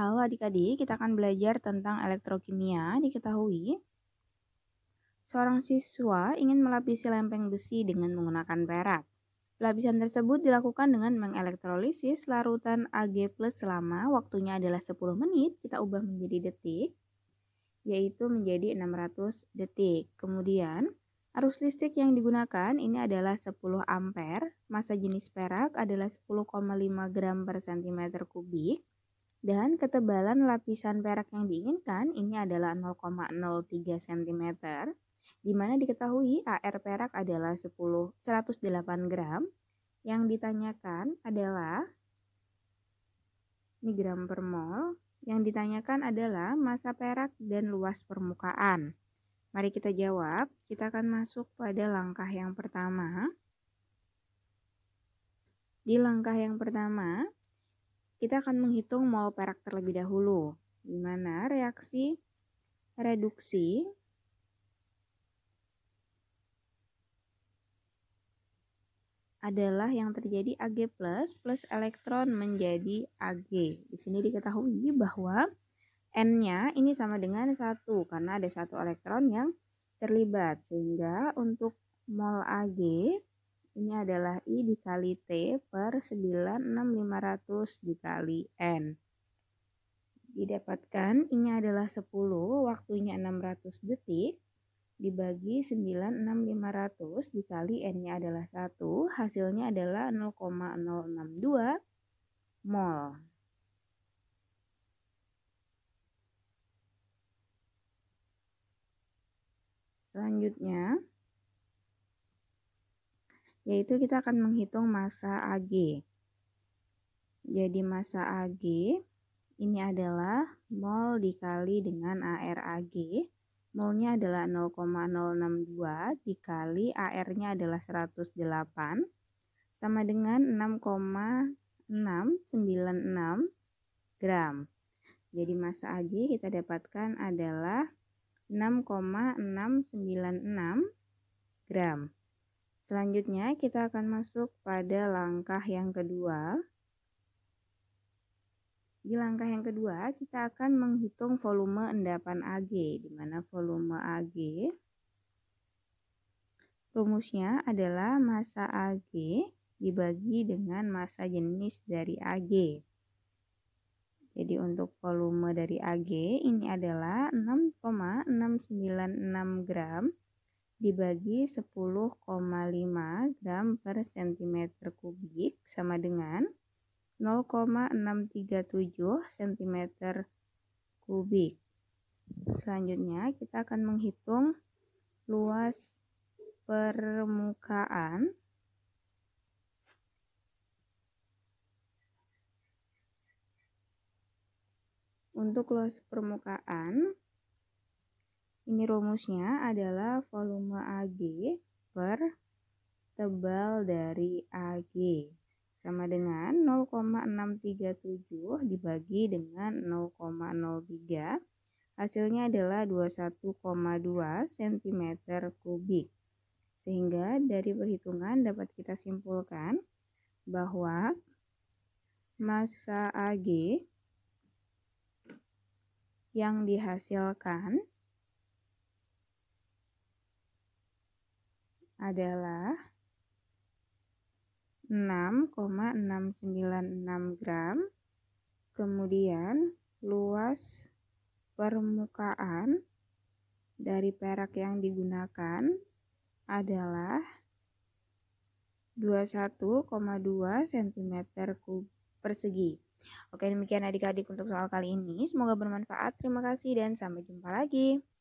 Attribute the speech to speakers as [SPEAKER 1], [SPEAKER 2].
[SPEAKER 1] Halo adik-adik, kita akan belajar tentang elektrokimia. Diketahui, seorang siswa ingin melapisi lempeng besi dengan menggunakan perak. Lapisan tersebut dilakukan dengan mengelektrolisis larutan Ag+ selama waktunya adalah 10 menit, kita ubah menjadi detik, yaitu menjadi 600 detik. Kemudian, arus listrik yang digunakan ini adalah 10 ampere, massa jenis perak adalah 10,5 gram per cm kubik, dan ketebalan lapisan perak yang diinginkan ini adalah 0,03 cm, di mana diketahui AR perak adalah 10, 108 gram. Yang ditanyakan adalah ini gram per mol. Yang ditanyakan adalah masa perak dan luas permukaan. Mari kita jawab. Kita akan masuk pada langkah yang pertama. Di langkah yang pertama, kita akan menghitung mol perak terlebih dahulu, di mana reaksi reduksi adalah yang terjadi Ag+ plus plus elektron menjadi Ag. Di sini diketahui bahwa N-nya ini sama dengan satu karena ada satu elektron yang terlibat sehingga untuk mol Ag ini adalah I dikali T per 96500 dikali N. Didapatkan I-nya adalah 10, waktunya 600 detik, dibagi 96500 dikali N-nya adalah 1, hasilnya adalah 0,062 mol. Selanjutnya, yaitu kita akan menghitung masa AG. Jadi masa AG ini adalah mol dikali dengan Ar Ag. Molnya adalah 0,062 dikali AR-nya adalah 108 sama dengan 6,696 gram. Jadi masa AG kita dapatkan adalah 6,696 gram. Selanjutnya kita akan masuk pada langkah yang kedua. Di langkah yang kedua, kita akan menghitung volume endapan AG, di mana volume AG rumusnya adalah massa AG dibagi dengan massa jenis dari AG. Jadi untuk volume dari AG ini adalah 6,696 gram dibagi 10,5 gram per cm kubik sama dengan 0,637 cm kubik. Selanjutnya kita akan menghitung luas permukaan Untuk luas permukaan, ini rumusnya adalah volume AG per tebal dari AG sama dengan 0,637 dibagi dengan 0,03 hasilnya adalah 21,2 cm kubik sehingga dari perhitungan dapat kita simpulkan bahwa massa AG yang dihasilkan adalah 6,696 gram. Kemudian luas permukaan dari perak yang digunakan adalah 21,2 cm persegi. Oke, demikian adik-adik untuk soal kali ini. Semoga bermanfaat. Terima kasih dan sampai jumpa lagi.